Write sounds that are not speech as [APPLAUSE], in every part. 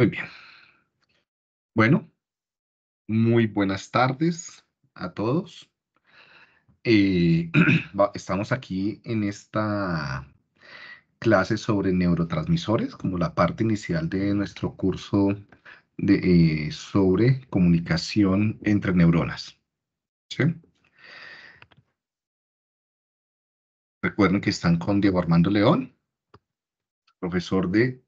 Muy bien. Bueno, muy buenas tardes a todos. Eh, [CLEARS THROAT] estamos aquí en esta clase sobre neurotransmisores, como la parte inicial de nuestro curso de, eh, sobre comunicación entre neuronas. Recuerden que están con Diego Armando León, profesor de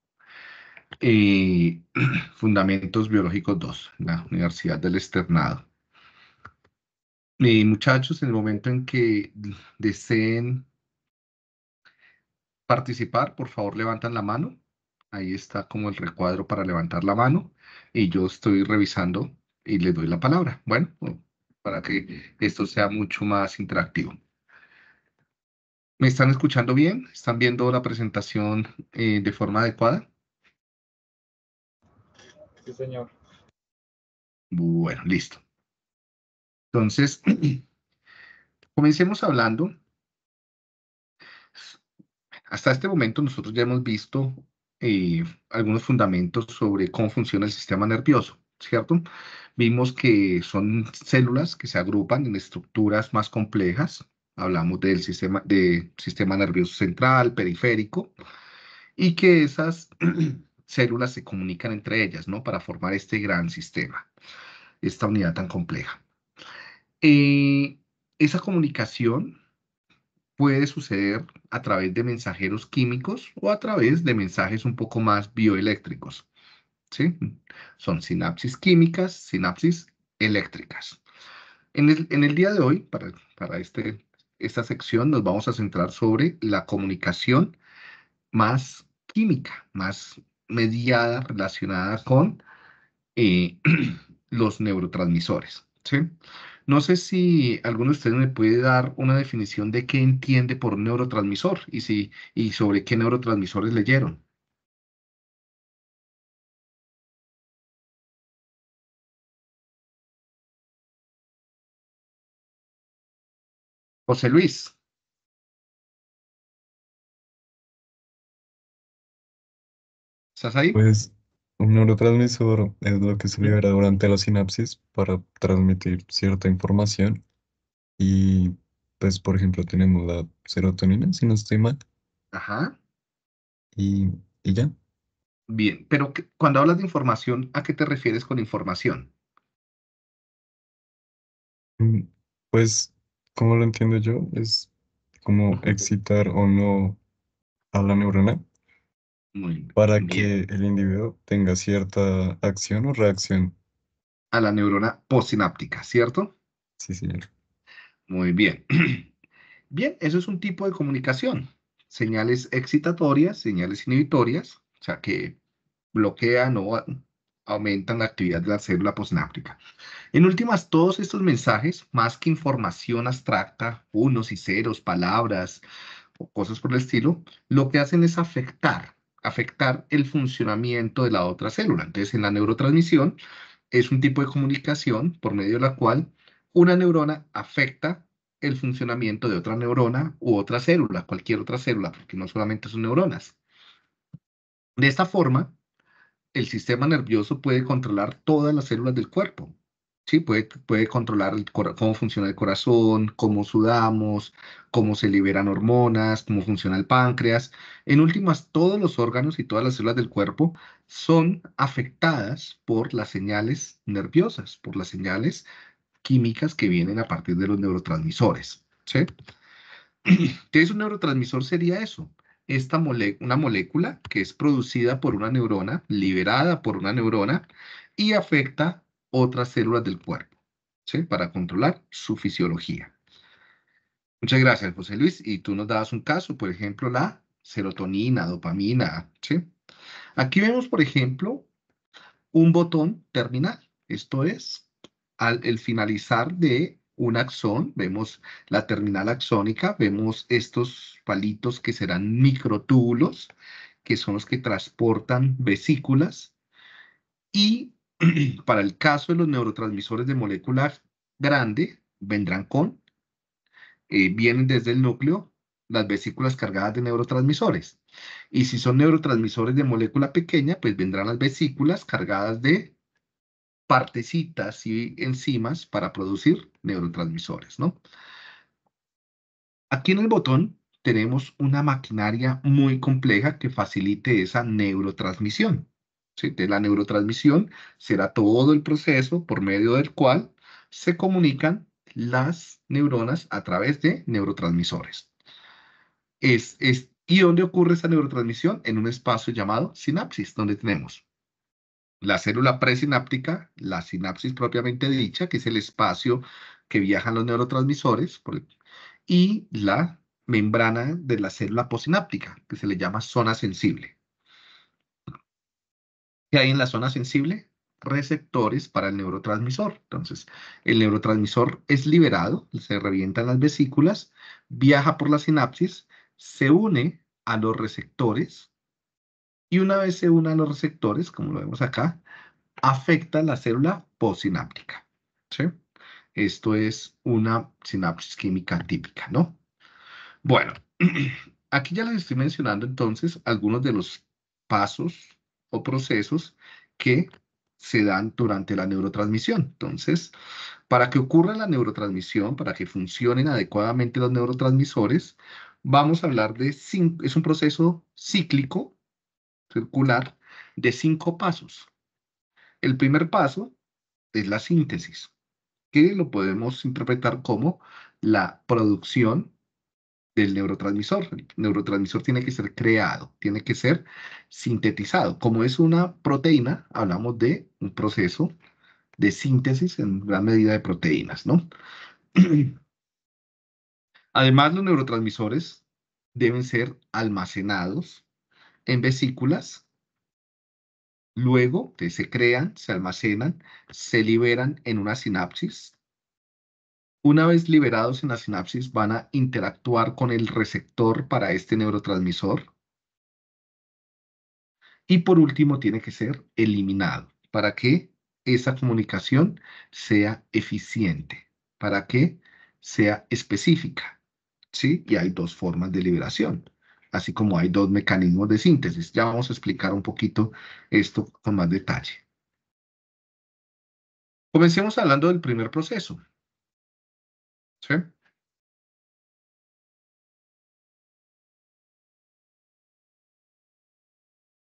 y [CLEARS THROAT] Fundamentos Biológicos 2, la Universidad del Externado. Y muchachos, en el momento en que deseen participar, por favor levantan la mano. Ahí está como el recuadro para levantar la mano y yo estoy revisando y les doy la palabra. Bueno, para que esto sea mucho más interactivo. ¿Me están escuchando bien? ¿Están viendo la presentación eh, de forma adecuada? señor. Bueno, listo. Entonces, [CLEARS THROAT] comencemos hablando. Hasta este momento nosotros ya hemos visto eh, algunos fundamentos sobre cómo funciona el sistema nervioso, ¿cierto? Vimos que son células que se agrupan en estructuras más complejas. Hablamos del sistema, de sistema nervioso central, periférico, y que esas [CLEARS THROAT] células se comunican entre ellas, ¿no? Para formar este gran sistema, esta unidad tan compleja. Eh, esa comunicación puede suceder a través de mensajeros químicos o a través de mensajes un poco más bioeléctricos. ¿sí? Son sinapsis químicas, sinapsis eléctricas. En el, día de hoy, para, este, esta sección, nos vamos a centrar sobre la comunicación más química, más mediada, relacionada con eh, [CLEARS THROAT] los neurotransmisores. No sé si alguno de ustedes me puede dar una definición de qué entiende por neurotransmisor y, si, y sobre qué neurotransmisores leyeron. José Luis. ¿Estás ahí? Pues un neurotransmisor es lo que se libera durante la sinapsis para transmitir cierta información. Y pues, por ejemplo, tenemos la serotonina, si no estoy mal. Ajá. Y, ya. Bien, pero cuando hablas de información, ¿a qué te refieres con información? Mm, pues, como lo entiendo yo, es como excitar o no a la neurona para que el individuo tenga cierta acción o reacción. A la neurona postsináptica, ¿cierto? Sí, señor. Muy bien. [CLEARS THROAT] Bien, eso es un tipo de comunicación. Señales excitatorias, señales inhibitorias, o sea, que bloquean o aumentan la actividad de la célula postsináptica. En últimas, todos estos mensajes, más que información abstracta, unos y ceros, palabras o cosas por el estilo, lo que hacen es afectar afectar el funcionamiento de la otra célula. Entonces, en la neurotransmisión es un tipo de comunicación por medio de la cual una neurona afecta el funcionamiento de otra neurona u otra célula, cualquier otra célula, porque no solamente son neuronas. De esta forma, el sistema nervioso puede controlar todas las células del cuerpo, Puede, puede controlar cómo funciona el corazón, cómo sudamos, cómo se liberan hormonas, cómo funciona el páncreas. En últimas, todos los órganos y todas las células del cuerpo son afectadas por las señales nerviosas, por las señales químicas que vienen a partir de los neurotransmisores. ¿sí? [CLEARS THROAT] es un neurotransmisor sería eso, esta una molécula que es producida por una neurona, liberada por una neurona, y afecta otras células del cuerpo, ¿sí? Para controlar su fisiología. Muchas gracias, José Luis. Y tú nos dabas un caso, por ejemplo, la serotonina, dopamina, ¿sí? Aquí vemos, por ejemplo, un botón terminal. Esto es, al finalizar de un axón, vemos la terminal axónica, vemos estos palitos que serán microtúbulos, que son los que transportan vesículas, y [CLEARS THROAT] para el caso de los neurotransmisores de molécula grande, vendrán con, eh, vienen desde el núcleo, las vesículas cargadas de neurotransmisores. Y si son neurotransmisores de molécula pequeña, pues vendrán las vesículas cargadas de partecitas y enzimas para producir neurotransmisores, ¿no? Aquí en el botón tenemos una maquinaria muy compleja que facilite esa neurotransmisión de la neurotransmisión, será todo el proceso por medio del cual se comunican las neuronas a través de neurotransmisores. Es, es, ¿Y dónde ocurre esa neurotransmisión? En un espacio llamado sinapsis, donde tenemos la célula presináptica, la sinapsis propiamente dicha, que es el espacio que viajan los neurotransmisores, y la membrana de la célula posináptica, que se le llama zona sensible que hay en la zona sensible? Receptores para el neurotransmisor. Entonces, el neurotransmisor es liberado, se revientan las vesículas, viaja por la sinapsis, se une a los receptores y una vez se une a los receptores, como lo vemos acá, afecta la célula postsináptica. Esto es una sinapsis química típica, ¿no? Bueno, [CLEARS THROAT] aquí ya les estoy mencionando entonces algunos de los pasos o procesos que se dan durante la neurotransmisión. Entonces, para que ocurra la neurotransmisión, para que funcionen adecuadamente los neurotransmisores, vamos a hablar de, cinco, es un proceso cíclico, circular, de cinco pasos. El primer paso es la síntesis, que lo podemos interpretar como la producción del neurotransmisor. El neurotransmisor tiene que ser creado, tiene que ser sintetizado. Como es una proteína, hablamos de un proceso de síntesis en gran medida de proteínas, ¿no? [CLEARS THROAT] Además, los neurotransmisores deben ser almacenados en vesículas. Luego, que se crean, se almacenan, se liberan en una sinapsis una vez liberados en la sinapsis, van a interactuar con el receptor para este neurotransmisor. Y por último, tiene que ser eliminado para que esa comunicación sea eficiente, para que sea específica. ¿sí? Y hay dos formas de liberación, así como hay dos mecanismos de síntesis. Ya vamos a explicar un poquito esto con más detalle. Comencemos hablando del primer proceso, Sure